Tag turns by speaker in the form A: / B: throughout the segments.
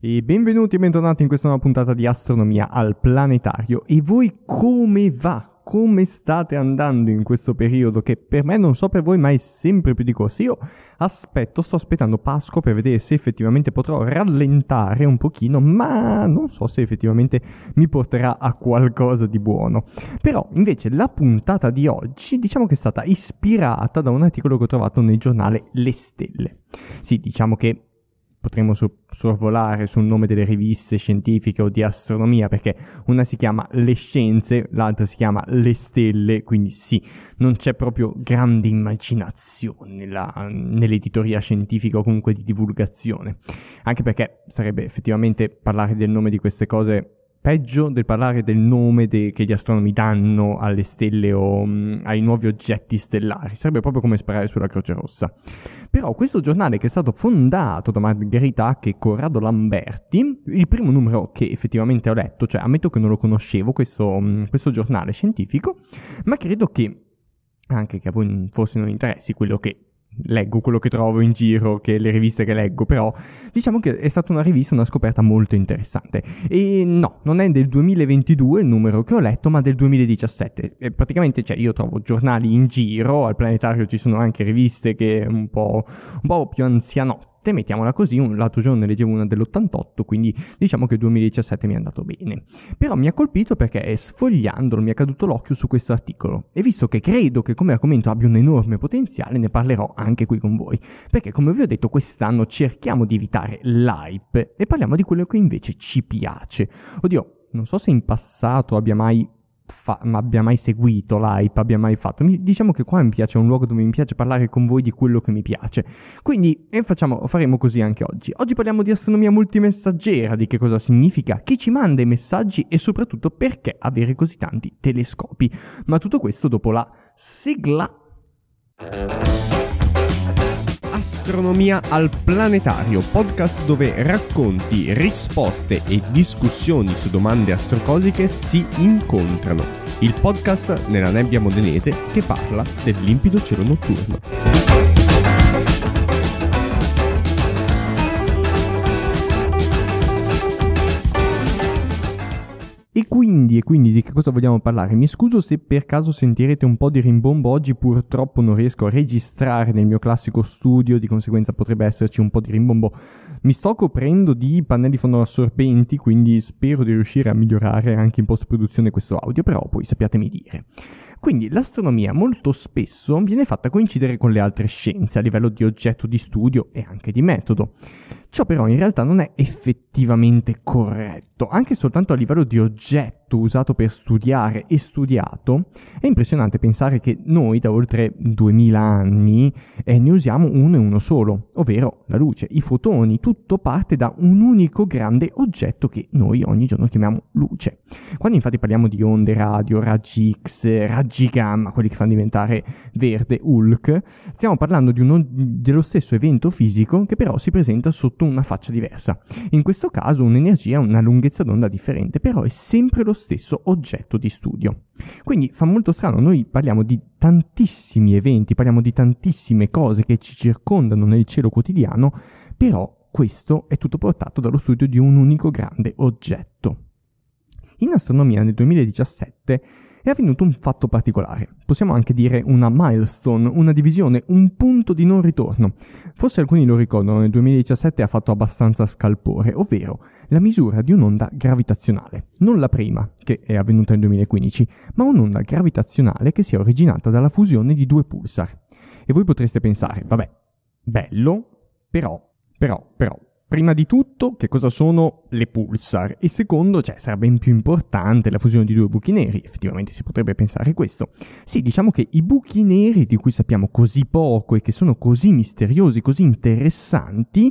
A: E benvenuti e bentornati in questa nuova puntata di Astronomia al Planetario. E voi come va? Come state andando in questo periodo che per me non so per voi ma è sempre più di corsa. Io aspetto, sto aspettando Pasqua per vedere se effettivamente potrò rallentare un pochino, ma non so se effettivamente mi porterà a qualcosa di buono. Però invece la puntata di oggi diciamo che è stata ispirata da un articolo che ho trovato nel giornale Le Stelle. Sì, diciamo che potremmo sorvolare sul nome delle riviste scientifiche o di astronomia, perché una si chiama Le Scienze, l'altra si chiama Le Stelle, quindi sì, non c'è proprio grande immaginazione nella, nell'editoria scientifica o comunque di divulgazione, anche perché sarebbe effettivamente parlare del nome di queste cose peggio del parlare del nome de- che gli astronomi danno alle stelle o mh, mm, ai nuovi oggetti stellari, sarebbe proprio come sparare sulla Croce Rossa. Però questo giornale che è stato fondato da Margherita Acche e Corrado Lamberti, il primo numero che effettivamente ho letto, cioè ammetto che non lo conoscevo questo, mh, mm, questo giornale scientifico, ma credo che anche che a voi forse non interessi quello che leggo quello che trovo in giro, che le riviste che leggo, però diciamo che è stata una rivista, una scoperta molto interessante. E no, non è del 2022 il numero che ho letto, ma del 2017. E praticamente, cioè, io trovo giornali in giro, al planetario ci sono anche riviste che un po', un po più anzianotte mettiamola così, un, l'altro giorno ne leggevo una dell'88, quindi diciamo che il 2017 mi è andato bene. Però mi ha colpito perché eh, sfogliandolo mi è caduto l'occhio su questo articolo e visto che credo che come argomento abbia un enorme potenziale ne parlerò anche qui con voi, perché come vi ho detto quest'anno cerchiamo di evitare l'hype e parliamo di quello che invece ci piace. Oddio, non so se in passato abbia mai fa- abbia mai seguito l'hype, abbia mai fatto. Mi, diciamo che qua mi piace, è un luogo dove mi piace parlare con voi di quello che mi piace. Quindi e facciamo, faremo così anche oggi. Oggi parliamo di astronomia multimessaggera, di che cosa significa, chi ci manda i messaggi e soprattutto perché avere così tanti telescopi. Ma tutto questo dopo la sigla. Astronomia al Planetario, podcast dove racconti, risposte e discussioni su domande astrocosiche si incontrano. Il podcast nella nebbia modenese che parla del limpido cielo notturno. quindi, e quindi di che cosa vogliamo parlare? Mi scuso se per caso sentirete un po' di rimbombo oggi, purtroppo non riesco a registrare nel mio classico studio, di conseguenza potrebbe esserci un po' di rimbombo. Mi sto coprendo di pannelli fonoassorbenti, quindi spero di riuscire a migliorare anche in post-produzione questo audio, però poi sappiatemi dire. Quindi l'astronomia molto spesso viene fatta coincidere con le altre scienze a livello di oggetto di studio e anche di metodo. Ciò però in realtà non è effettivamente corretto, anche soltanto a livello di oggetto usato per studiare e studiato, è impressionante pensare che noi da oltre 2000 anni eh, ne usiamo uno e uno solo, ovvero la luce, i fotoni, tutto parte da un unico grande oggetto che noi ogni giorno chiamiamo luce. Quando infatti parliamo di onde radio, raggi X, raggi gamma, quelli che fanno diventare verde Hulk, stiamo parlando uno, dello stesso evento fisico che però si presenta sotto prodotto una faccia diversa. In questo caso un'energia ha una lunghezza d'onda differente, però è sempre lo stesso oggetto di studio. Quindi fa molto strano, noi parliamo di tantissimi eventi, parliamo di tantissime cose che ci circondano nel cielo quotidiano, però questo è tutto portato dallo studio di un unico grande oggetto in astronomia nel 2017 è avvenuto un fatto particolare, possiamo anche dire una milestone, una divisione, un punto di non ritorno. Forse alcuni lo ricordano, nel 2017 ha fatto abbastanza scalpore, ovvero la misura di un'onda gravitazionale, non la prima, che è avvenuta nel 2015, ma un'onda gravitazionale che si è originata dalla fusione di due pulsar. E voi potreste pensare, vabbè, bello, però, però, però, Prima di tutto, che cosa sono le pulsar? E secondo, cioè, sarà ben più importante la fusione di due buchi neri? Effettivamente si potrebbe pensare questo. Sì, diciamo che i buchi neri, di cui sappiamo così poco e che sono così misteriosi, così interessanti,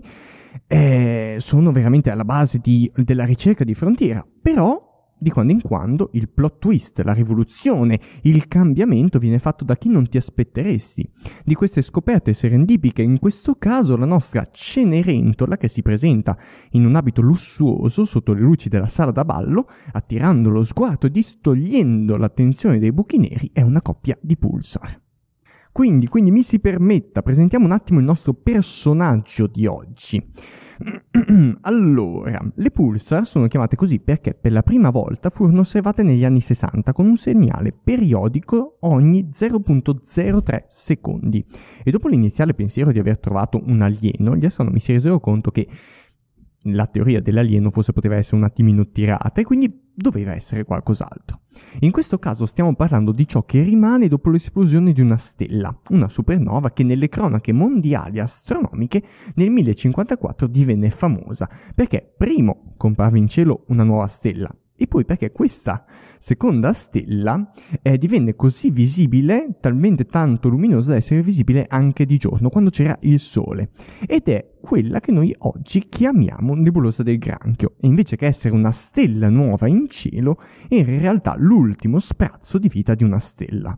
A: eh, sono veramente alla base di, della ricerca di frontiera. Però di quando in quando il plot twist, la rivoluzione, il cambiamento viene fatto da chi non ti aspetteresti. Di queste scoperte serendipiche, in questo caso la nostra Cenerentola che si presenta in un abito lussuoso sotto le luci della sala da ballo, attirando lo sguardo e distogliendo l'attenzione dei buchi neri, è una coppia di pulsar. Quindi, quindi mi si permetta, presentiamo un attimo il nostro personaggio di oggi. allora, le pulsar sono chiamate così perché per la prima volta furono osservate negli anni 60 con un segnale periodico ogni 0.03 secondi. E dopo l'iniziale pensiero di aver trovato un alieno, gli astronomi si resero conto che la teoria dell'alieno forse poteva essere un attimino tirata e quindi doveva essere qualcos'altro. In questo caso stiamo parlando di ciò che rimane dopo l'esplosione di una stella, una supernova che nelle cronache mondiali astronomiche nel 1054 divenne famosa, perché primo comparve in cielo una nuova stella, e poi perché questa seconda stella eh, divenne così visibile, talmente tanto luminosa da essere visibile anche di giorno, quando c'era il Sole, ed è quella che noi oggi chiamiamo nebulosa del granchio, e invece che essere una stella nuova in cielo, era in realtà l'ultimo sprazzo di vita di una stella.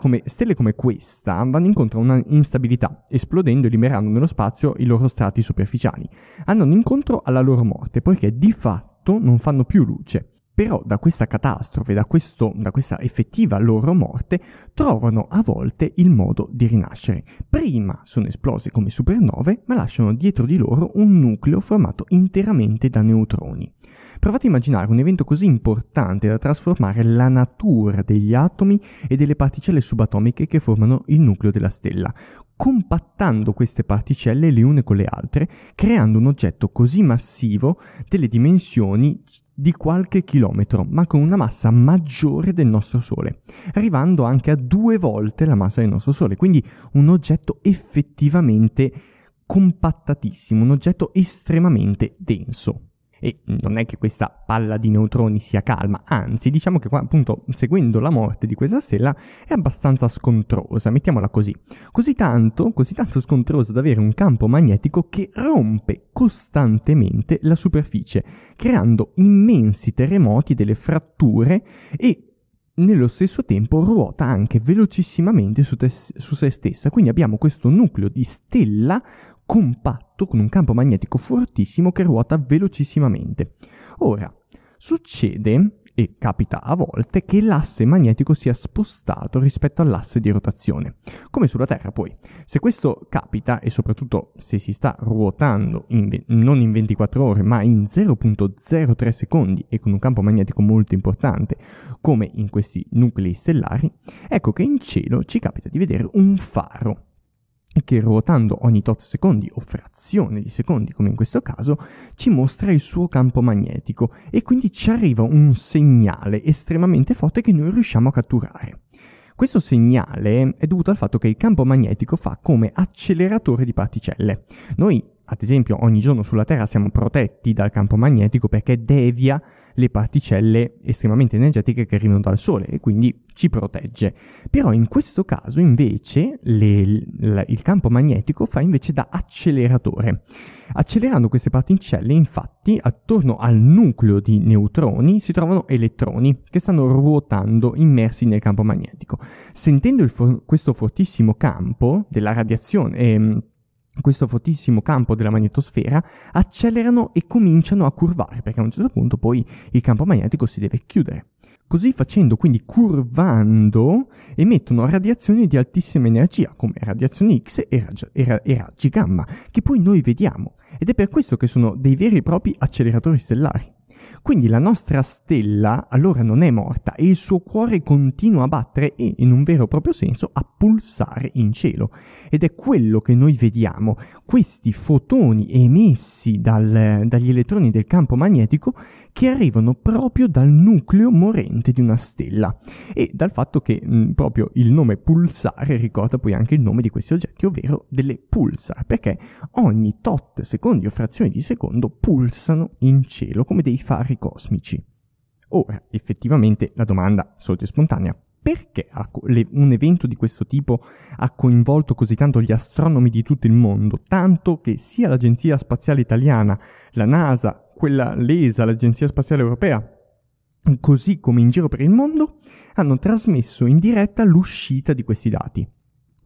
A: Come, stelle come questa vanno incontro a una instabilità, esplodendo e liberando nello spazio i loro strati superficiali, andando incontro alla loro morte, poiché di fatto fatto non fanno più luce. Però da questa catastrofe, da, questo, da, questa effettiva loro morte, trovano a volte il modo di rinascere. Prima sono esplose come supernove, ma lasciano dietro di loro un nucleo formato interamente da neutroni. Provate a immaginare un evento così importante da trasformare la natura degli atomi e delle particelle subatomiche che formano il nucleo della stella compattando queste particelle le une con le altre, creando un oggetto così massivo delle dimensioni di qualche chilometro, ma con una massa maggiore del nostro Sole, arrivando anche a due volte la massa del nostro Sole, quindi un oggetto effettivamente compattatissimo, un oggetto estremamente denso. E non è che questa palla di neutroni sia calma, anzi diciamo che qua appunto seguendo la morte di questa stella è abbastanza scontrosa, mettiamola così. Così tanto, così tanto scontrosa da avere un campo magnetico che rompe costantemente la superficie, creando immensi terremoti delle fratture e nello stesso tempo ruota anche velocissimamente su, te, su, se stessa, quindi abbiamo questo nucleo di stella compatto con un campo magnetico fortissimo che ruota velocissimamente. Ora, succede e capita a volte che l'asse magnetico sia spostato rispetto all'asse di rotazione, come sulla Terra poi. Se questo capita e soprattutto se si sta ruotando in ve- non in 24 ore ma in 0.03 secondi e con un campo magnetico molto importante come in questi nuclei stellari, ecco che in cielo ci capita di vedere un faro che ruotando ogni tot secondi o frazione di secondi come in questo caso ci mostra il suo campo magnetico e quindi ci arriva un segnale estremamente forte che noi riusciamo a catturare. Questo segnale è dovuto al fatto che il campo magnetico fa come acceleratore di particelle. Noi ad esempio ogni giorno sulla Terra siamo protetti dal campo magnetico perché devia le particelle estremamente energetiche che arrivano dal Sole e quindi ci protegge. Però in questo caso invece le, l, il campo magnetico fa invece da acceleratore. Accelerando queste particelle infatti attorno al nucleo di neutroni si trovano elettroni che stanno ruotando immersi nel campo magnetico. Sentendo for- questo fortissimo campo della radiazione... Ehm, questo fortissimo campo della magnetosfera accelerano e cominciano a curvare perché a un certo punto poi il campo magnetico si deve chiudere. Così facendo, quindi curvando, emettono radiazioni di altissima energia come radiazioni X e, raggi, e, ra, e raggi gamma che poi noi vediamo ed è per questo che sono dei veri e propri acceleratori stellari. Quindi la nostra stella allora non è morta e il suo cuore continua a battere e, in un vero e proprio senso, a pulsare in cielo. Ed è quello che noi vediamo. Questi fotoni emessi dal, dagli elettroni del campo magnetico che arrivano proprio dal nucleo morente di una stella e dal fatto che mh, mm, proprio il nome pulsare ricorda poi anche il nome di questi oggetti, ovvero delle pulsar, perché ogni tot secondi o frazioni di secondo pulsano in cielo come dei fari cosmici. Ora, effettivamente, la domanda sorge spontanea. Perché un evento di questo tipo ha coinvolto così tanto gli astronomi di tutto il mondo, tanto che sia l'Agenzia Spaziale Italiana, la NASA, quella l'ESA, l'Agenzia Spaziale Europea, così come in giro per il mondo, hanno trasmesso in diretta l'uscita di questi dati.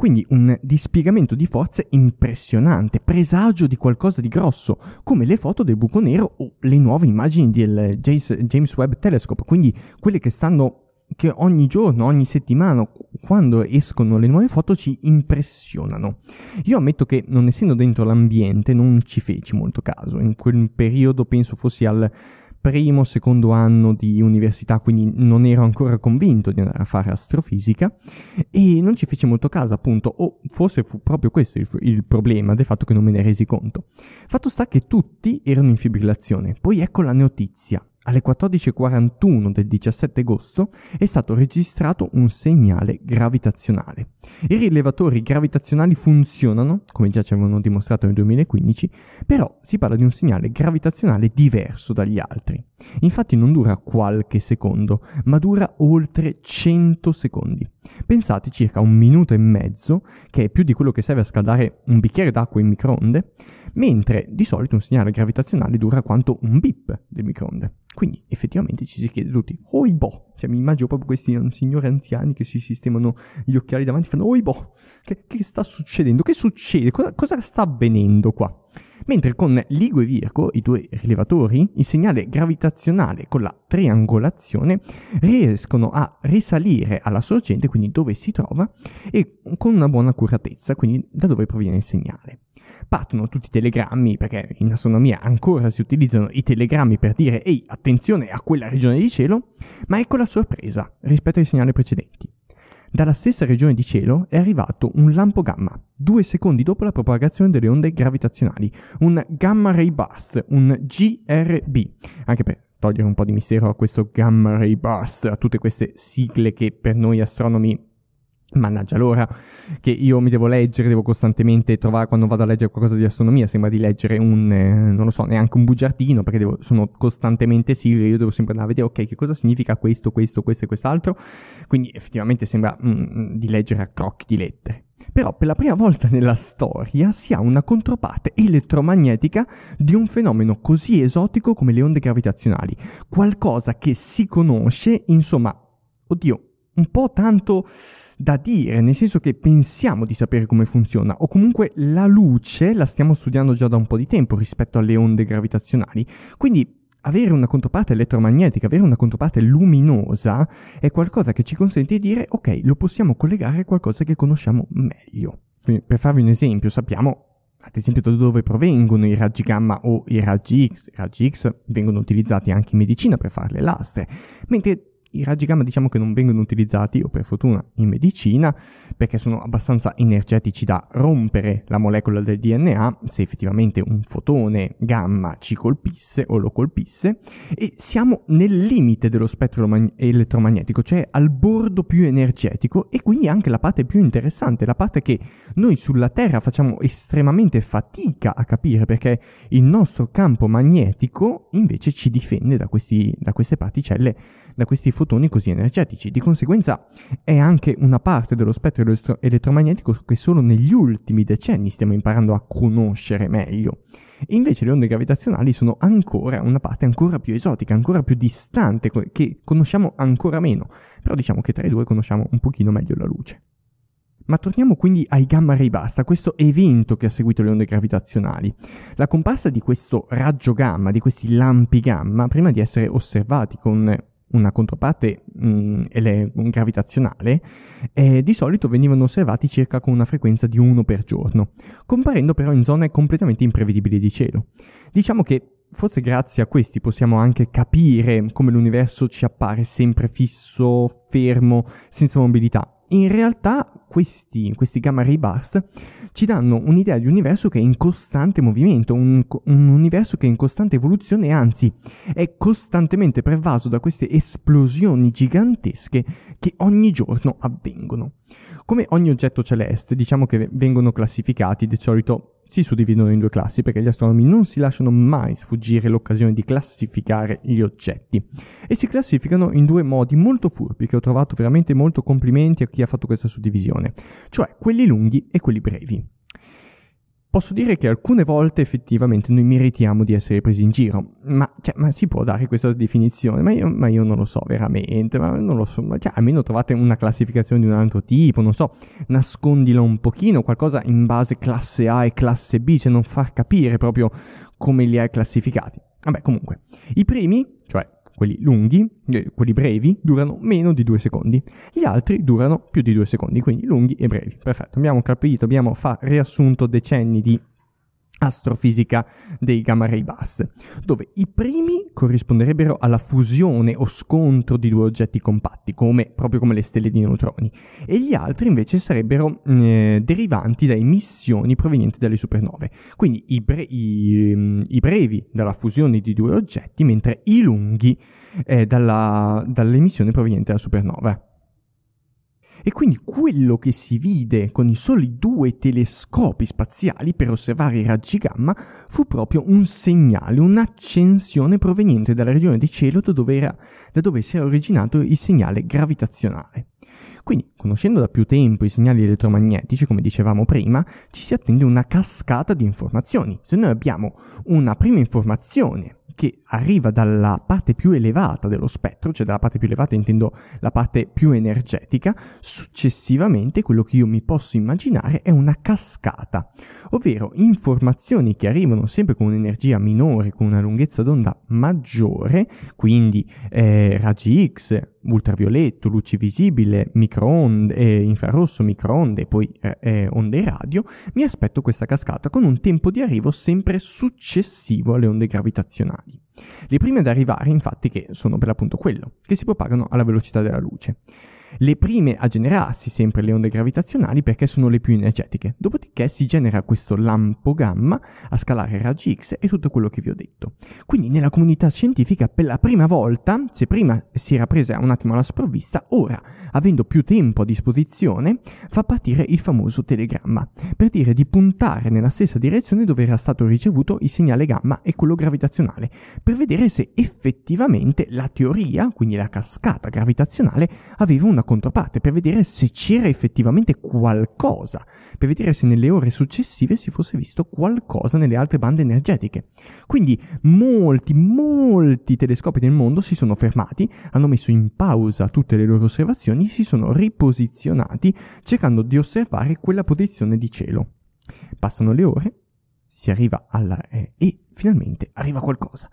A: Quindi un dispiegamento di forze impressionante, presagio di qualcosa di grosso, come le foto del buco nero o le nuove immagini del James Webb Telescope, quindi quelle che stanno che ogni giorno, ogni settimana, quando escono le nuove foto ci impressionano. Io ammetto che non essendo dentro l'ambiente non ci feci molto caso, in quel periodo penso fossi al primo, secondo anno di università, quindi non ero ancora convinto di andare a fare astrofisica e non ci feci molto caso, appunto, o forse fu proprio questo il, il problema del fatto che non me ne resi conto. Fatto sta che tutti erano in fibrillazione, poi ecco la notizia alle 14.41 del 17 agosto è stato registrato un segnale gravitazionale. I rilevatori gravitazionali funzionano, come già ci avevano dimostrato nel 2015, però si parla di un segnale gravitazionale diverso dagli altri. Infatti non dura qualche secondo, ma dura oltre 100 secondi. Pensate circa un minuto e mezzo, che è più di quello che serve a scaldare un bicchiere d'acqua in microonde, mentre di solito un segnale gravitazionale dura quanto un bip del microonde. Quindi effettivamente ci si chiede tutti, oi boh, cioè mi immagino proprio questi signori anziani che si sistemano gli occhiali davanti e fanno, oi boh, che, che, sta succedendo? Che succede? Cosa, cosa sta avvenendo qua? Mentre con Ligo e Virgo, i due rilevatori, il segnale gravitazionale con la triangolazione riescono a risalire alla sorgente, quindi dove si trova, e con una buona accuratezza, quindi da dove proviene il segnale. Partono tutti i telegrammi, perché in astronomia ancora si utilizzano i telegrammi per dire ehi, attenzione a quella regione di cielo, ma ecco la sorpresa rispetto ai segnali precedenti. Dalla stessa regione di cielo è arrivato un lampo gamma, due secondi dopo la propagazione delle onde gravitazionali, un gamma ray burst, un GRB, anche per togliere un po' di mistero a questo gamma ray burst, a tutte queste sigle che per noi astronomi Mannaggia l'ora che io mi devo leggere, devo costantemente trovare, quando vado a leggere qualcosa di astronomia sembra di leggere un, eh, non lo so, neanche un bugiardino perché devo, sono costantemente sigle, io devo sempre andare a vedere ok che cosa significa questo, questo, questo e quest'altro, quindi effettivamente sembra mm, mm, di leggere a crocchi di lettere. Però per la prima volta nella storia si ha una controparte elettromagnetica di un fenomeno così esotico come le onde gravitazionali, qualcosa che si conosce, insomma, oddio, un po' tanto da dire, nel senso che pensiamo di sapere come funziona, o comunque la luce la stiamo studiando già da un po' di tempo rispetto alle onde gravitazionali, quindi avere una controparte elettromagnetica, avere una controparte luminosa è qualcosa che ci consente di dire ok, lo possiamo collegare a qualcosa che conosciamo meglio. per farvi un esempio, sappiamo ad esempio da dove provengono i raggi gamma o i raggi X. I raggi X vengono utilizzati anche in medicina per fare le lastre, mentre i raggi gamma diciamo che non vengono utilizzati, o per fortuna, in medicina, perché sono abbastanza energetici da rompere la molecola del DNA, se effettivamente un fotone gamma ci colpisse o lo colpisse, e siamo nel limite dello spettro elettromagnetico, cioè al bordo più energetico e quindi anche la parte più interessante, la parte che noi sulla Terra facciamo estremamente fatica a capire, perché il nostro campo magnetico invece ci difende da, questi, da queste particelle, da questi fotoni fotoni così energetici. Di conseguenza è anche una parte dello spettro elettromagnetico che solo negli ultimi decenni stiamo imparando a conoscere meglio. E invece le onde gravitazionali sono ancora una parte ancora più esotica, ancora più distante, che conosciamo ancora meno, però diciamo che tra i due conosciamo un pochino meglio la luce. Ma torniamo quindi ai gamma ray basta, questo evento che ha seguito le onde gravitazionali. La comparsa di questo raggio gamma, di questi lampi gamma, prima di essere osservati con una controparte mh, mm, ele- gravitazionale, eh, di solito venivano osservati circa con una frequenza di uno per giorno, comparendo però in zone completamente imprevedibili di cielo. Diciamo che forse grazie a questi possiamo anche capire come l'universo ci appare sempre fisso, fermo, senza mobilità, in realtà questi, questi gamma ray burst ci danno un'idea di un universo che è in costante movimento, un, un universo che è in costante evoluzione, anzi è costantemente pervaso da queste esplosioni gigantesche che ogni giorno avvengono. Come ogni oggetto celeste, diciamo che vengono classificati di solito si suddividono in due classi perché gli astronomi non si lasciano mai sfuggire l'occasione di classificare gli oggetti e si classificano in due modi molto furbi che ho trovato veramente molto complimenti a chi ha fatto questa suddivisione, cioè quelli lunghi e quelli brevi. Posso dire che alcune volte effettivamente noi meritiamo di essere presi in giro, ma, cioè, ma si può dare questa definizione? Ma io, ma io, non lo so veramente, ma non lo so, cioè, almeno trovate una classificazione di un altro tipo, non so, nascondila un pochino, qualcosa in base classe A e classe B, cioè non far capire proprio come li hai classificati. Vabbè, comunque, i primi, cioè quelli lunghi, eh, quelli brevi, durano meno di due secondi, gli altri durano più di due secondi, quindi lunghi e brevi. Perfetto, abbiamo capito, abbiamo fa- riassunto decenni di astrofisica dei gamma ray burst, dove i primi corrisponderebbero alla fusione o scontro di due oggetti compatti, come, proprio come le stelle di neutroni, e gli altri invece sarebbero eh, derivanti da emissioni provenienti dalle supernove, quindi i, bre- i, i, brevi dalla fusione di due oggetti, mentre i lunghi eh, dalla, dall'emissione proveniente dalla supernova. E quindi quello che si vide con i soli due telescopi spaziali per osservare i raggi gamma fu proprio un segnale, un'accensione proveniente dalla regione di cielo da dove, era, da dove si era originato il segnale gravitazionale. Quindi, conoscendo da più tempo i segnali elettromagnetici, come dicevamo prima, ci si attende una cascata di informazioni. Se noi abbiamo una prima informazione che arriva dalla parte più elevata dello spettro, cioè dalla parte più elevata intendo la parte più energetica, successivamente quello che io mi posso immaginare è una cascata, ovvero informazioni che arrivano sempre con un'energia minore, con una lunghezza d'onda maggiore, quindi eh, raggi X, ultravioletto, luce visibile, microonde, eh, infrarosso, microonde e poi eh, eh onde radio, mi aspetto questa cascata con un tempo di arrivo sempre successivo alle onde gravitazionali. Le prime ad arrivare infatti che sono per l'appunto quello, che si propagano alla velocità della luce le prime a generarsi sempre le onde gravitazionali perché sono le più energetiche, dopodiché si genera questo lampo gamma a scalare raggi X e tutto quello che vi ho detto. Quindi nella comunità scientifica per la prima volta, se prima si era presa un attimo alla sprovvista, ora, avendo più tempo a disposizione, fa partire il famoso telegramma, per dire di puntare nella stessa direzione dove era stato ricevuto il segnale gamma e quello gravitazionale, per vedere se effettivamente la teoria, quindi la cascata gravitazionale, aveva una una controparte per vedere se c'era effettivamente qualcosa, per vedere se nelle ore successive si fosse visto qualcosa nelle altre bande energetiche. Quindi molti, molti telescopi del mondo si sono fermati, hanno messo in pausa tutte le loro osservazioni e si sono riposizionati cercando di osservare quella posizione di cielo. Passano le ore si arriva alla... Eh, e finalmente arriva qualcosa.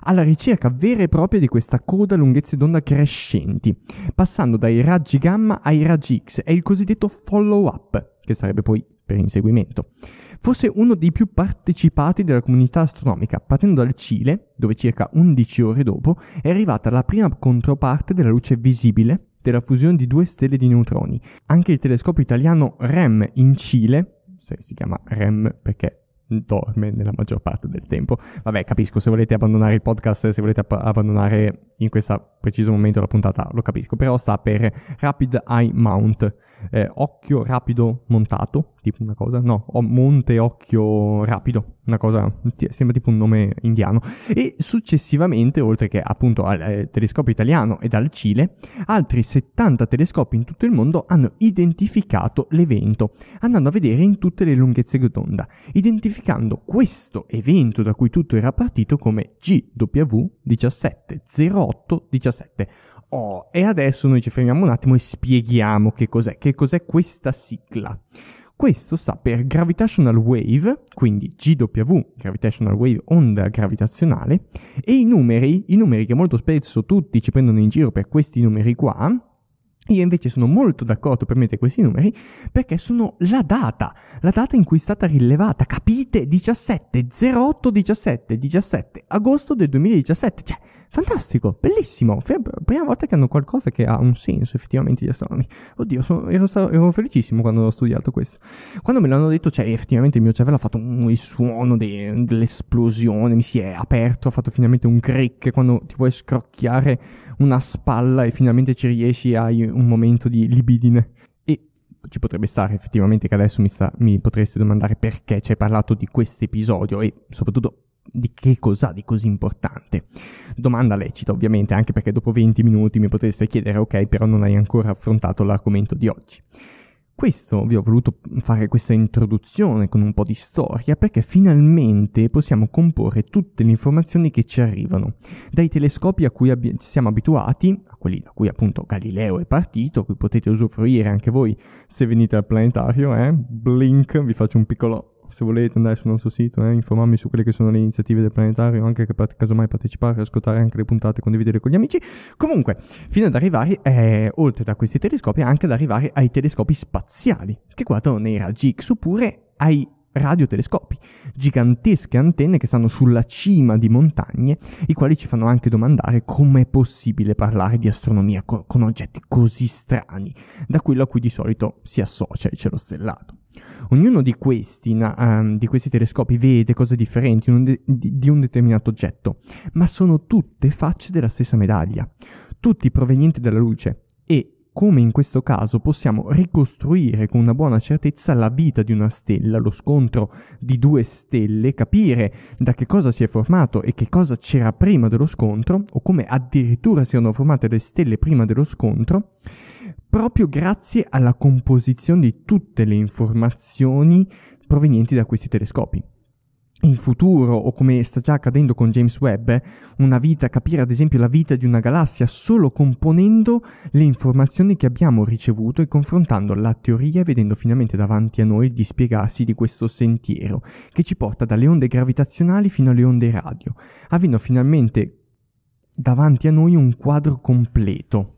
A: Alla ricerca vera e propria di questa coda a lunghezze d'onda crescenti, passando dai raggi gamma ai raggi X, è il cosiddetto follow-up, che sarebbe poi per inseguimento. Forse uno dei più partecipati della comunità astronomica, partendo dal Cile, dove circa 11 ore dopo è arrivata la prima controparte della luce visibile della fusione di due stelle di neutroni. Anche il telescopio italiano REM in Cile, si chiama REM perché dorme nella maggior parte del tempo. Vabbè, capisco, se volete abbandonare il podcast, se volete app- abbandonare in questo preciso momento della puntata, lo capisco, però sta per Rapid Eye Mount, eh, occhio rapido montato, tipo una cosa, no, monte occhio rapido, una cosa, sembra tipo un nome indiano, e successivamente, oltre che appunto al eh, telescopio italiano e dal Cile, altri 70 telescopi in tutto il mondo hanno identificato l'evento, andando a vedere in tutte le lunghezze d'onda, identificando questo evento da cui tutto era partito come GW1708 8-17. Oh, e adesso noi ci fermiamo un attimo e spieghiamo che cos'è, che cos'è questa sigla. Questo sta per Gravitational Wave, quindi GW, Gravitational Wave, onda gravitazionale, e i numeri, i numeri che molto spesso tutti ci prendono in giro per questi numeri qua, io invece sono molto d'accordo per mettere questi numeri perché sono la data, la data in cui è stata rilevata, capite? 17, 08, 17, 17 agosto del 2017, cioè Fantastico, bellissimo. Prima volta che hanno qualcosa che ha un senso effettivamente gli astronomi. Oddio, sono, ero, stato, ero, felicissimo quando ho studiato questo. Quando me l'hanno detto, cioè, effettivamente il mio cervello ha fatto un, il suono de, dell'esplosione, mi si è aperto, ha fatto finalmente un crick quando ti puoi scrocchiare una spalla e finalmente ci riesci, hai un momento di libidine ci potrebbe stare effettivamente che adesso mi, sta, mi, potreste domandare perché ci hai parlato di questo episodio e soprattutto di che cos'ha di così importante? Domanda lecita ovviamente, anche perché dopo 20 minuti mi potreste chiedere ok, però non hai ancora affrontato l'argomento di oggi. Questo vi ho voluto fare questa introduzione con un po' di storia perché finalmente possiamo comporre tutte le informazioni che ci arrivano dai telescopi a cui abbi- ci siamo abituati, a quelli da cui appunto Galileo è partito, a cui potete usufruire anche voi se venite al planetario, eh? Blink, vi faccio un piccolo se volete andare sul nostro sito e eh, informarmi su quelle che sono le iniziative del planetario, anche che casomai partecipare, ascoltare anche le puntate, condividere con gli amici. Comunque, fino ad arrivare, eh, oltre da questi telescopi, anche ad arrivare ai telescopi spaziali, che guardano nei raggi X, oppure ai radiotelescopi, gigantesche antenne che stanno sulla cima di montagne, i quali ci fanno anche domandare come è possibile parlare di astronomia co- con oggetti così strani, da quello a cui di solito si associa il cielo stellato. Ognuno di questi, um, di questi telescopi vede cose differenti un de- di un determinato oggetto, ma sono tutte facce della stessa medaglia, tutti provenienti dalla luce e come in questo caso possiamo ricostruire con una buona certezza la vita di una stella, lo scontro di due stelle, capire da che cosa si è formato e che cosa c'era prima dello scontro, o come addirittura si erano formate le stelle prima dello scontro, proprio grazie alla composizione di tutte le informazioni provenienti da questi telescopi in futuro o come sta già accadendo con James Webb, una vita, capire ad esempio la vita di una galassia solo componendo le informazioni che abbiamo ricevuto e confrontando la teoria e vedendo finalmente davanti a noi il dispiegarsi di questo sentiero che ci porta dalle onde gravitazionali fino alle onde radio, avendo finalmente davanti a noi un quadro completo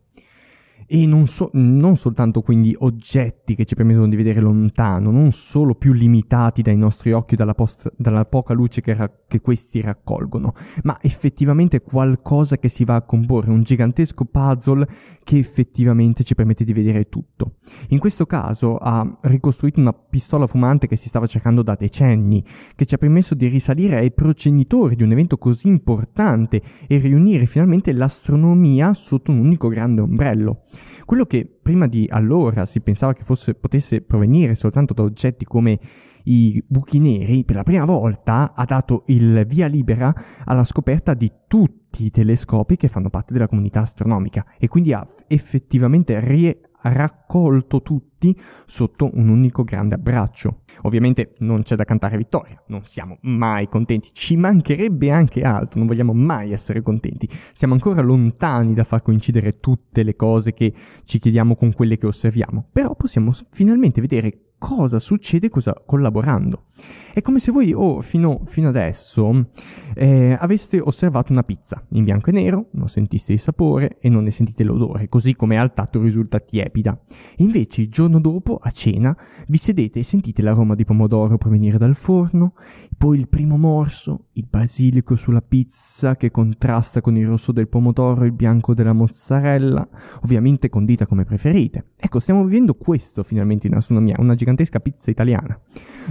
A: e non, so, non, soltanto quindi oggetti che ci permettono di vedere lontano, non solo più limitati dai nostri occhi dalla, post, dalla poca luce che, ra- che questi raccolgono, ma effettivamente qualcosa che si va a comporre, un gigantesco puzzle che effettivamente ci permette di vedere tutto. In questo caso ha ricostruito una pistola fumante che si stava cercando da decenni, che ci ha permesso di risalire ai progenitori di un evento così importante e riunire finalmente l'astronomia sotto un unico grande ombrello. Quello che prima di allora si pensava che fosse, potesse provenire soltanto da oggetti come i buchi neri, per la prima volta ha dato il via libera alla scoperta di tutti i telescopi che fanno parte della comunità astronomica e quindi ha effettivamente rievocato raccolto tutti sotto un unico grande abbraccio. Ovviamente non c'è da cantare vittoria, non siamo mai contenti, ci mancherebbe anche altro, non vogliamo mai essere contenti, siamo ancora lontani da far coincidere tutte le cose che ci chiediamo con quelle che osserviamo, però possiamo finalmente vedere cosa succede cosa, collaborando. È come se voi oh, fino, fino adesso eh, aveste osservato una pizza in bianco e nero, non sentiste il sapore e non ne sentite l'odore, così come al tatto risulta tiepida. E invece il giorno dopo, a cena, vi sedete e sentite l'aroma di pomodoro provenire dal forno, poi il primo morso, il basilico sulla pizza che contrasta con il rosso del pomodoro e il bianco della mozzarella, ovviamente condita come preferite. Ecco, stiamo vivendo questo finalmente in astronomia, una gigantesca pizza italiana.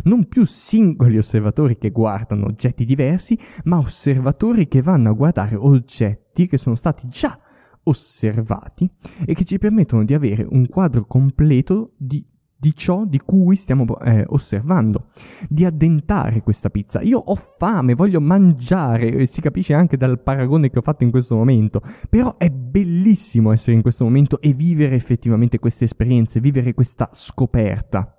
A: Non più singoli osservatori che guardano oggetti diversi, ma osservatori che vanno a guardare oggetti che sono stati già osservati e che ci permettono di avere un quadro completo di di ciò di cui stiamo eh, osservando, di addentare questa pizza. Io ho fame, voglio mangiare, si capisce anche dal paragone che ho fatto in questo momento, però è bellissimo essere in questo momento e vivere effettivamente queste esperienze, vivere questa scoperta.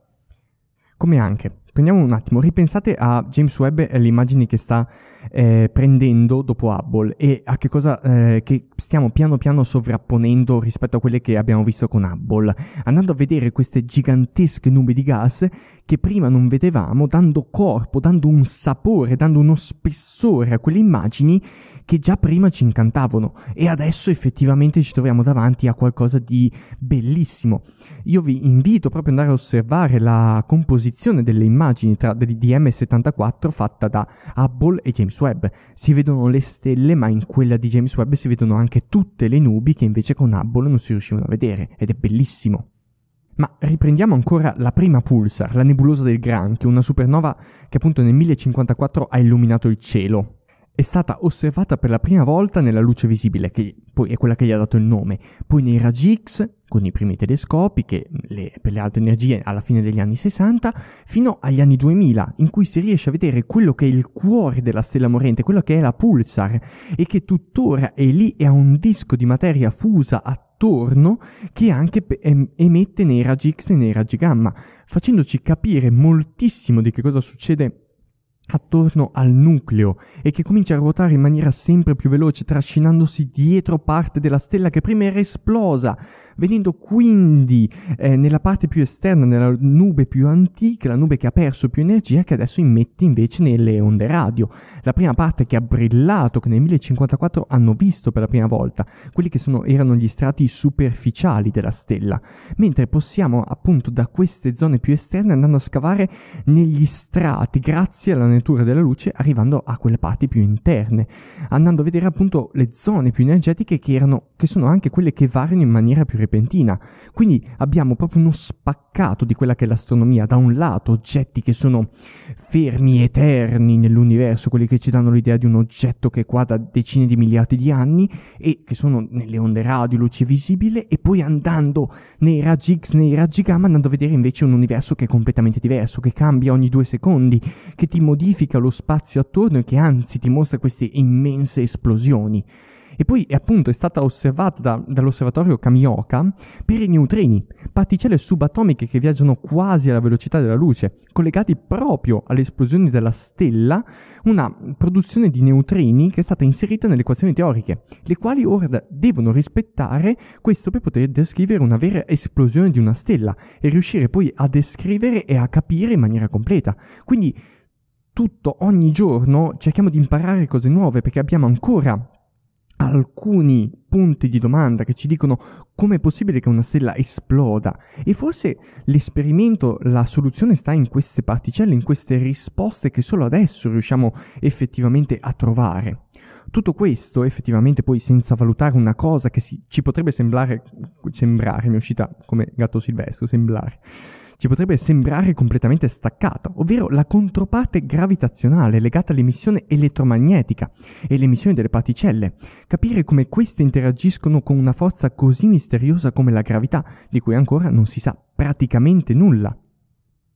A: Come anche Prendiamo un attimo, ripensate a James Webb e alle immagini che sta eh, prendendo dopo Hubble e a che cosa eh, che stiamo piano piano sovrapponendo rispetto a quelle che abbiamo visto con Hubble, andando a vedere queste gigantesche nubi di gas che prima non vedevamo, dando corpo, dando un sapore, dando uno spessore a quelle immagini che già prima ci incantavano e adesso effettivamente ci troviamo davanti a qualcosa di bellissimo. Io vi invito proprio ad andare a osservare la composizione delle immagini immagini tra, di DM74 fatta da Hubble e James Webb. Si vedono le stelle, ma in quella di James Webb si vedono anche tutte le nubi che invece con Hubble non si riuscivano a vedere, ed è bellissimo. Ma riprendiamo ancora la prima pulsar, la nebulosa del Granchio, una supernova che appunto nel 1054 ha illuminato il cielo, è stata osservata per la prima volta nella luce visibile, che poi è quella che gli ha dato il nome, poi nei raggi X con i primi telescopi che mm, le, per le alte energie alla fine degli anni 60, fino agli anni 2000, in cui si riesce a vedere quello che è il cuore della stella morente, quello che è la pulsar, e che tuttora è lì e ha un disco di materia fusa attorno che anche emette nei raggi X e nei raggi gamma, facendoci capire moltissimo di che cosa succede attorno al nucleo e che comincia a ruotare in maniera sempre più veloce trascinandosi dietro parte della stella che prima era esplosa, venendo quindi eh, nella parte più esterna, nella nube più antica, la nube che ha perso più energia che adesso immette invece nelle onde radio. La prima parte che ha brillato, che nel 1054 hanno visto per la prima volta, quelli che sono, erano gli strati superficiali della stella, mentre possiamo appunto da queste zone più esterne andando a scavare negli strati grazie alla planeture della luce arrivando a quelle parti più interne, andando a vedere appunto le zone più energetiche che, erano, che sono anche quelle che variano in maniera più repentina. Quindi abbiamo proprio uno spaccato di quella che è l'astronomia. Da un lato oggetti che sono fermi, eterni nell'universo, quelli che ci danno l'idea di un oggetto che è qua da decine di miliardi di anni e che sono nelle onde radio, luce visibile, e poi andando nei raggi X, nei raggi gamma, andando a vedere invece un universo che è completamente diverso, che cambia ogni due secondi, che ti modifica modifica lo spazio attorno e che anzi ti mostra queste immense esplosioni. E poi è appunto è stata osservata da, dall'osservatorio Kamioka per i neutrini, particelle subatomiche che viaggiano quasi alla velocità della luce, collegati proprio alle esplosioni della stella, una produzione di neutrini che è stata inserita nelle equazioni teoriche, le quali ora devono rispettare questo per poter descrivere una vera esplosione di una stella e riuscire poi a descrivere e a capire in maniera completa. Quindi tutto, ogni giorno cerchiamo di imparare cose nuove perché abbiamo ancora alcuni punti di domanda che ci dicono come è possibile che una stella esploda e forse l'esperimento, la soluzione sta in queste particelle, in queste risposte che solo adesso riusciamo effettivamente a trovare. Tutto questo effettivamente poi senza valutare una cosa che si, ci potrebbe sembrare, sembrare, mi è uscita come gatto silvestro, sembrare, ci potrebbe sembrare completamente staccata, ovvero la controparte gravitazionale legata all'emissione elettromagnetica e l'emissione delle particelle. Capire come queste interagiscono con una forza così misteriosa come la gravità, di cui ancora non si sa praticamente nulla.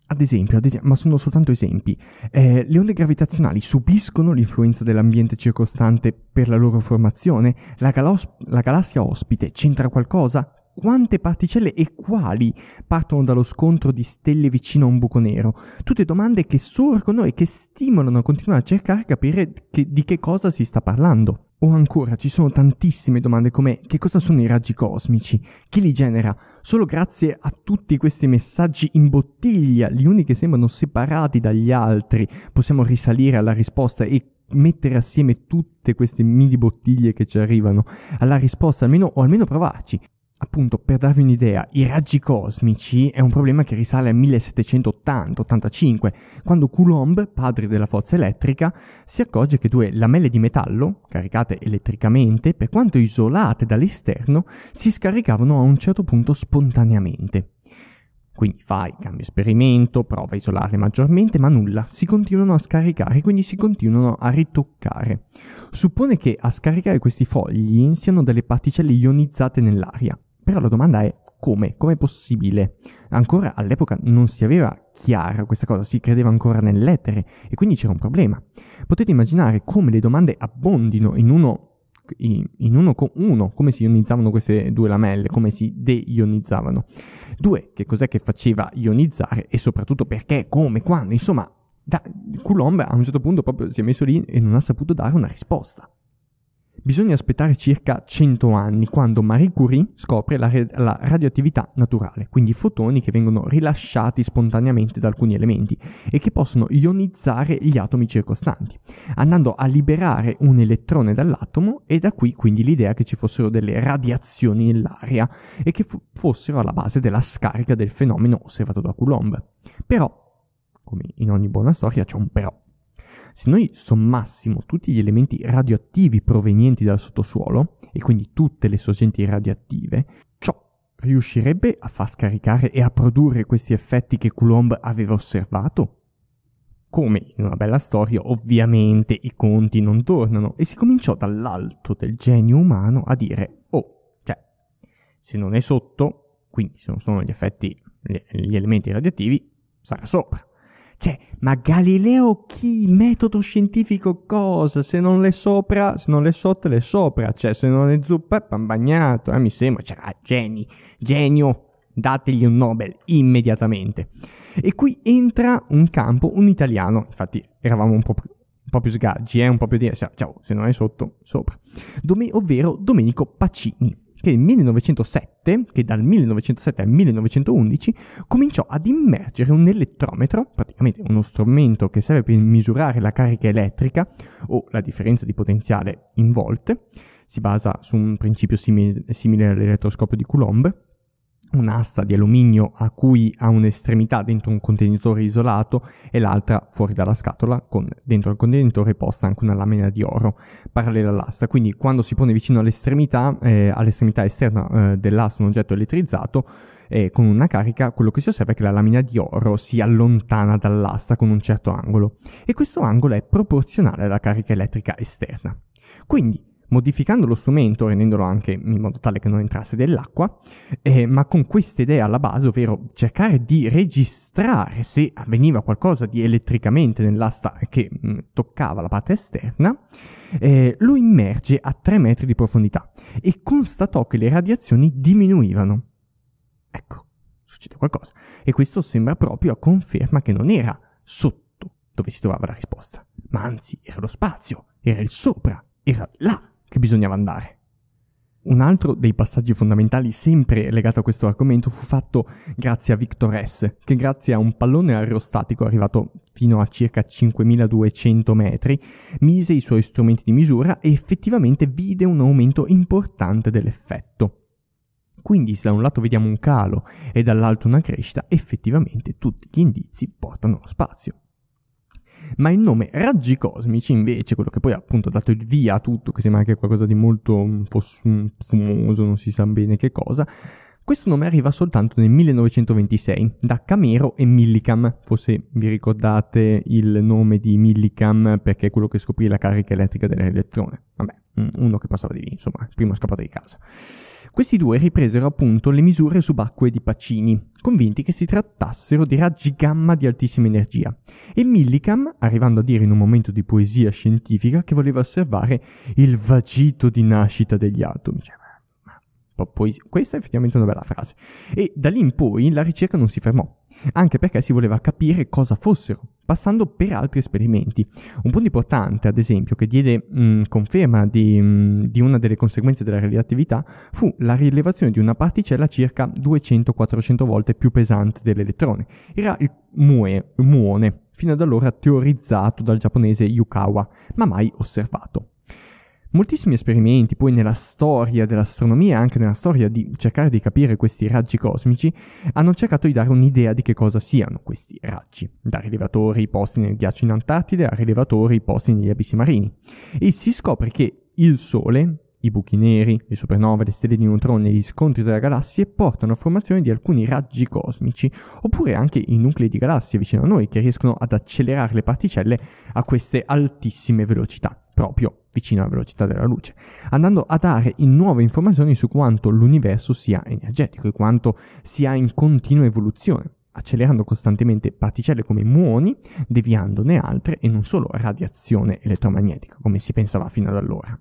A: Ad esempio, ad esempio, ma sono soltanto esempi, eh, le onde gravitazionali subiscono l'influenza dell'ambiente circostante per la loro formazione? La, galos- la galassia ospite c'entra qualcosa? quante particelle e quali partono dallo scontro di stelle vicino a un buco nero. Tutte domande che sorgono e che stimolano a continuare a cercare e capire che, di che cosa si sta parlando. O ancora ci sono tantissime domande come che cosa sono i raggi cosmici, chi li genera? Solo grazie a tutti questi messaggi in bottiglia, gli uni che sembrano separati dagli altri, possiamo risalire alla risposta e mettere assieme tutte queste mini bottiglie che ci arrivano alla risposta, almeno, o almeno provarci. Appunto, per darvi un'idea, i raggi cosmici è un problema che risale al 1780-85, quando Coulomb, padre della forza elettrica, si accorge che due lamelle di metallo, caricate elettricamente, per quanto isolate dall'esterno, si scaricavano a un certo punto spontaneamente. Quindi fai, cambia esperimento, prova a isolarle maggiormente, ma nulla, si continuano a scaricare, quindi si continuano a ritoccare. Suppone che a scaricare questi fogli siano delle particelle ionizzate nell'aria. Però la domanda è come? Come è possibile? Ancora all'epoca non si aveva chiara questa cosa, si credeva ancora nell'etere e quindi c'era un problema. Potete immaginare come le domande abbondino in uno in uno con uno, come si ionizzavano queste due lamelle, come si deionizzavano. Due, che cos'è che faceva ionizzare e soprattutto perché, come, quando, insomma, da, Coulomb a un certo punto proprio si è messo lì e non ha saputo dare una risposta bisogna aspettare circa 100 anni quando Marie Curie scopre la, re- la radioattività naturale, quindi i fotoni che vengono rilasciati spontaneamente da alcuni elementi e che possono ionizzare gli atomi circostanti, andando a liberare un elettrone dall'atomo e da qui quindi l'idea che ci fossero delle radiazioni nell'aria e che f- fossero alla base della scarica del fenomeno osservato da Coulomb. Però, come in ogni buona storia, c'è un però. Se noi sommassimo tutti gli elementi radioattivi provenienti dal sottosuolo, e quindi tutte le sorgenti radioattive, ciò riuscirebbe a far scaricare e a produrre questi effetti che Coulomb aveva osservato? Come in una bella storia, ovviamente i conti non tornano e si cominciò dall'alto del genio umano a dire oh, cioè, se non è sotto, quindi se non sono gli effetti, gli elementi radioattivi, sarà sopra. Cioè, ma Galileo chi? Metodo scientifico cosa? Se non le sopra, se non le sotto, le sopra. Cioè, se non è zuppa, è pan bagnato. Eh, mi sembra, cioè, ah, geni, genio. Dategli un Nobel immediatamente. E qui entra un campo, un italiano, infatti eravamo un po' un po' più sgaggi, eh, un po' più di... Cioè, ciao, se non è sotto, sopra. Dome, ovvero Domenico Pacini che nel 1907, che dal 1907 al 1911, cominciò ad immergere un elettrometro, praticamente uno strumento che serve per misurare la carica elettrica o la differenza di potenziale in volte, si basa su un principio simile, simile all'elettroscopio di Coulomb, un'asta di alluminio a cui ha un'estremità dentro un contenitore isolato e l'altra fuori dalla scatola con dentro il contenitore posta anche una lamina di oro parallela all'asta quindi quando si pone vicino all'estremità eh, all'estremità esterna eh, dell'asta un oggetto elettrizzato eh, con una carica quello che si osserva è che la lamina di oro si allontana dall'asta con un certo angolo e questo angolo è proporzionale alla carica elettrica esterna quindi modificando lo strumento, rendendolo anche in modo tale che non entrasse dell'acqua, eh, ma con questa idea alla base, ovvero cercare di registrare se avveniva qualcosa di elettricamente nell'asta che mh, mm, toccava la parte esterna, eh, lo immerge a 3 metri di profondità e constatò che le radiazioni diminuivano. Ecco, succede qualcosa. E questo sembra proprio a conferma che non era sotto dove si trovava la risposta, ma anzi era lo spazio, era il sopra, era là che bisognava andare. Un altro dei passaggi fondamentali sempre legato a questo argomento fu fatto grazie a Victor S, che grazie a un pallone aerostatico arrivato fino a circa 5200 metri, mise i suoi strumenti di misura e effettivamente vide un aumento importante dell'effetto. Quindi se da un lato vediamo un calo e dall'altro una crescita, effettivamente tutti gli indizi portano allo spazio ma il nome raggi cosmici invece, quello che poi ha appunto dato il via a tutto, che sembra anche qualcosa di molto mm, fumoso, non si sa bene che cosa, questo nome arriva soltanto nel 1926 da Camero e Millicam, forse vi ricordate il nome di Millicam perché è quello che scoprì la carica elettrica dell'elettrone. Vabbè, mm, uno che passava di lì, insomma, primo scappato di casa. Questi due ripresero appunto le misure subacquee di Pacini, convinti che si trattassero di raggi gamma di altissima energia, e Millicam, arrivando a dire in un momento di poesia scientifica che voleva osservare il vagito di nascita degli atomi, cioè, poi, questa è effettivamente una bella frase. E da lì in poi la ricerca non si fermò, anche perché si voleva capire cosa fossero, passando per altri esperimenti. Un punto importante, ad esempio, che diede mh, conferma di, mh, di, una delle conseguenze della relatività fu la rilevazione di una particella circa 200-400 volte più pesante dell'elettrone. Era il muone, muone, fino ad allora teorizzato dal giapponese Yukawa, ma mai osservato. Moltissimi esperimenti poi nella storia dell'astronomia e anche nella storia di cercare di capire questi raggi cosmici hanno cercato di dare un'idea di che cosa siano questi raggi, da rilevatori posti nel ghiaccio in Antartide a rilevatori posti negli abissi marini. E si scopre che il Sole, i buchi neri, le supernove, le stelle di neutroni e gli scontri delle galassie portano a formazione di alcuni raggi cosmici, oppure anche i nuclei di galassie vicino a noi che riescono ad accelerare le particelle a queste altissime velocità proprio vicino alla velocità della luce, andando a dare in nuove informazioni su quanto l'universo sia energetico e quanto sia in continua evoluzione accelerando costantemente particelle come muoni, deviandone altre e non solo radiazione elettromagnetica, come si pensava fino ad allora.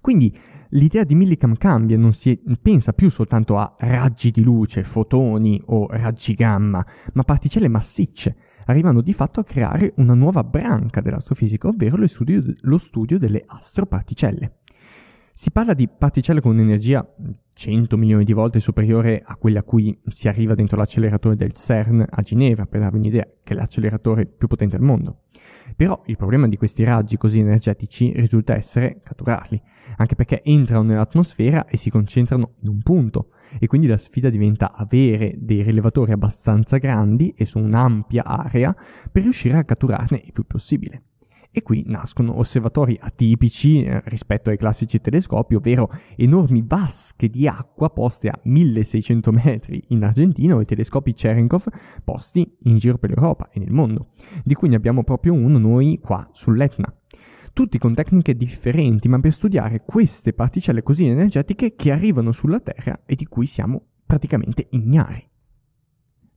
A: Quindi l'idea di Millicam cambia, non si pensa più soltanto a raggi di luce, fotoni o raggi gamma, ma particelle massicce, arrivando di fatto a creare una nuova branca dell'astrofisica, ovvero studio lo studio delle astroparticelle. Si parla di particelle con un'energia 100 mm, milioni di volte superiore a quella a cui si arriva dentro l'acceleratore del CERN a Ginevra, per darvi un'idea, che è l'acceleratore più potente al mondo. Però il problema di questi raggi così energetici risulta essere catturarli, anche perché entrano nell'atmosfera e si concentrano in un punto, e quindi la sfida diventa avere dei rilevatori abbastanza grandi e su un'ampia area per riuscire a catturarne il più possibile. E qui nascono osservatori atipici eh, rispetto ai classici telescopi, ovvero enormi vasche di acqua poste a 1600 metri in Argentina o i telescopi Cherenkov posti in giro per l'Europa e nel mondo, di cui ne abbiamo proprio uno noi qua sull'Etna. Tutti con tecniche differenti, ma per studiare queste particelle così energetiche che arrivano sulla Terra e di cui siamo praticamente ignari.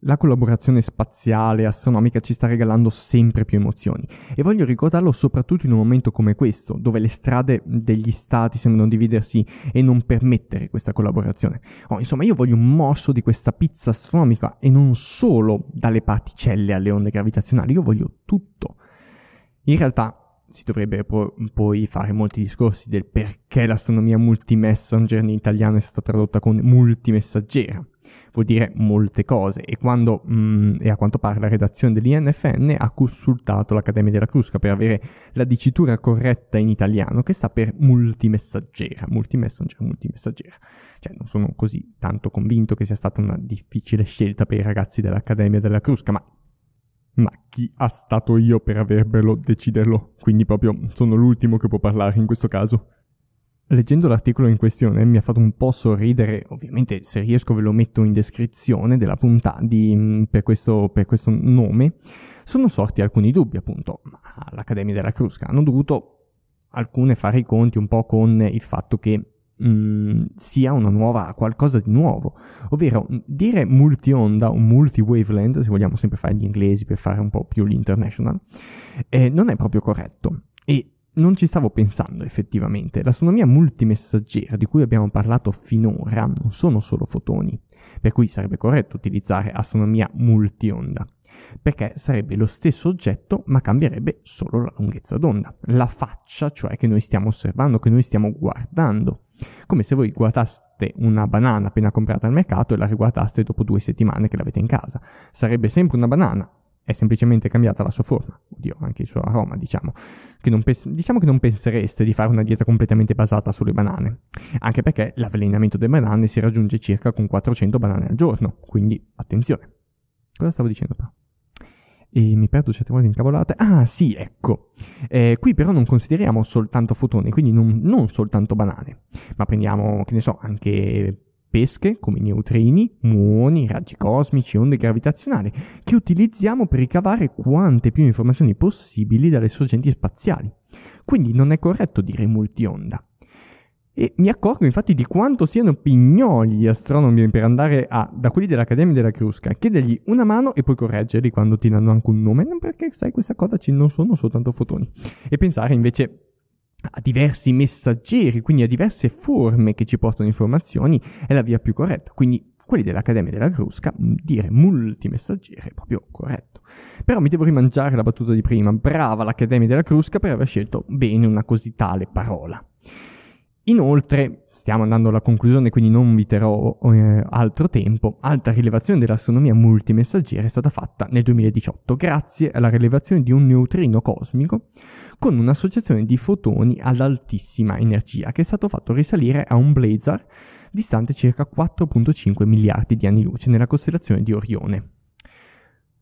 A: La collaborazione spaziale e astronomica ci sta regalando sempre più emozioni e voglio ricordarlo soprattutto in un momento come questo, dove le strade degli stati sembrano dividersi e non permettere questa collaborazione. Oh, insomma, io voglio un morso di questa pizza astronomica e non solo dalle particelle alle onde gravitazionali, io voglio tutto. In realtà si dovrebbe po- poi fare molti discorsi del perché l'astronomia multimessenger in italiano è stata tradotta con multimessaggera. Vuol dire molte cose e, quando, mh, mm, e a quanto pare la redazione dell'INFN ha consultato l'Accademia della Crusca per avere la dicitura corretta in italiano che sta per multimessaggera, multimessenger, multimessaggera. Cioè non sono così tanto convinto che sia stata una difficile scelta per i ragazzi dell'Accademia della Crusca, ma ma chi ha stato io per avervelo deciderlo? Quindi proprio sono l'ultimo che può parlare in questo caso. Leggendo l'articolo in questione mi ha fatto un po' sorridere, ovviamente se riesco ve lo metto in descrizione della puntata di, mm, per, questo, per, questo, nome, sono sorti alcuni dubbi appunto, ma all'Accademia della Crusca hanno dovuto alcune fare i conti un po' con il fatto che mh, mm, sia una nuova, qualcosa di nuovo. Ovvero, mm, dire multionda o multi-wavelength, se vogliamo sempre fare gli inglesi per fare un po' più l'international, eh, non è proprio corretto. E non ci stavo pensando effettivamente. L'astronomia multimessaggera di cui abbiamo parlato finora non sono solo fotoni, per cui sarebbe corretto utilizzare astronomia multionda, perché sarebbe lo stesso oggetto ma cambierebbe solo la lunghezza d'onda, la faccia cioè che noi stiamo osservando, che noi stiamo guardando come se voi guardaste una banana appena comprata al mercato e la riguardaste dopo due settimane che l'avete in casa. Sarebbe sempre una banana, è semplicemente cambiata la sua forma, oddio, anche il suo aroma, diciamo. Che pens- diciamo che non pensereste di fare una dieta completamente basata sulle banane, anche perché l'avvelenamento delle banane si raggiunge circa con 400 banane al giorno, quindi attenzione. Cosa stavo dicendo però? e mi perdo certe volte incavolate. Ah, sì, ecco. Eh, qui però non consideriamo soltanto fotoni, quindi non, non soltanto banane, ma prendiamo, che ne so, anche pesche come neutrini, muoni, raggi cosmici, onde gravitazionali, che utilizziamo per ricavare quante più informazioni possibili dalle sorgenti spaziali. Quindi non è corretto dire multionda. E mi accorgo infatti di quanto siano pignoli gli astronomi per andare a, da quelli dell'Accademia della Crusca, chiedergli una mano e poi correggerli quando ti danno anche un nome, perché sai questa cosa ci non sono soltanto fotoni. E pensare invece a diversi messaggeri, quindi a diverse forme che ci portano informazioni, è la via più corretta. Quindi quelli dell'Accademia della Crusca, mm, dire multimessaggeri è proprio corretto. Però mi devo rimangiare la battuta di prima, brava l'Accademia della Crusca per aver scelto bene una così tale parola. Inoltre, stiamo andando alla conclusione, quindi non vi terrò eh, altro tempo, altra rilevazione dell'astronomia multimessaggera è stata fatta nel 2018 grazie alla rilevazione di un neutrino cosmico con un'associazione di fotoni ad altissima energia che è stato fatto risalire a un blazar distante circa 4.5 miliardi di anni luce nella costellazione di Orione.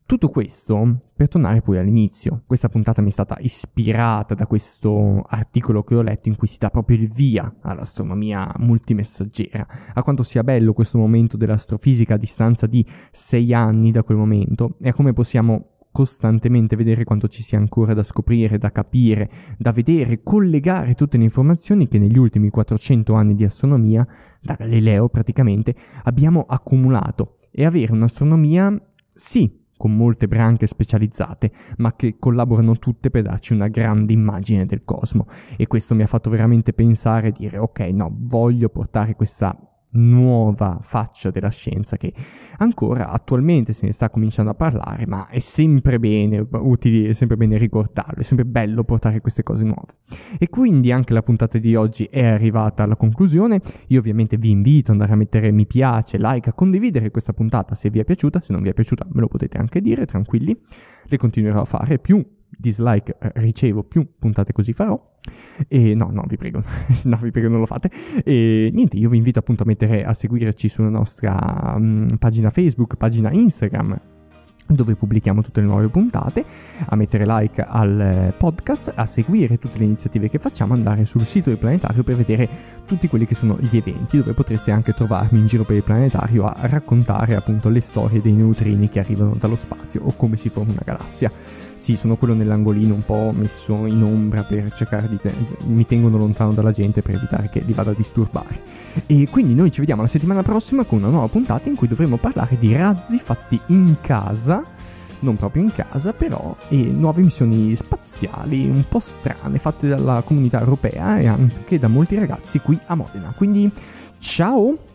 A: Tutto questo per tornare poi all'inizio. Questa puntata mi è stata ispirata da questo articolo che ho letto in cui si dà proprio il via all'astronomia multimessaggera, a quanto sia bello questo momento dell'astrofisica a distanza di sei anni da quel momento e a come possiamo costantemente vedere quanto ci sia ancora da scoprire, da capire, da vedere, collegare tutte le informazioni che negli ultimi 400 anni di astronomia, da Galileo praticamente, abbiamo accumulato e avere un'astronomia, sì, con molte branche specializzate, ma che collaborano tutte per darci una grande immagine del cosmo. E questo mi ha fatto veramente pensare e dire ok, no, voglio portare questa nuova faccia della scienza che ancora attualmente se ne sta cominciando a parlare, ma è sempre bene utile, è sempre bene ricordarlo, è sempre bello portare queste cose nuove. E quindi anche la puntata di oggi è arrivata alla conclusione. Io ovviamente vi invito ad andare a mettere mi piace, like, a condividere questa puntata se vi è piaciuta, se non vi è piaciuta me lo potete anche dire, tranquilli, le continuerò a fare più dislike eh, ricevo, più puntate così farò. E no, no, vi prego, no, vi prego, non lo fate. E niente, io vi invito appunto a, mettere, a seguirci sulla nostra mh, mm, pagina Facebook, pagina Instagram dove pubblichiamo tutte le nuove puntate, a mettere like al podcast, a seguire tutte le iniziative che facciamo, andare sul sito del planetario per vedere tutti quelli che sono gli eventi, dove potreste anche trovarmi in giro per il planetario a raccontare appunto le storie dei neutrini che arrivano dallo spazio o come si forma una galassia. Sì, sono quello nell'angolino un po' messo in ombra per cercare di... Te- mi tengono lontano dalla gente per evitare che li vada a disturbare. E quindi noi ci vediamo la settimana prossima con una nuova puntata in cui dovremo parlare di razzi fatti in casa non proprio in casa però, e nuove missioni spaziali un po' strane fatte dalla comunità europea e anche da molti ragazzi qui a Modena. Quindi ciao!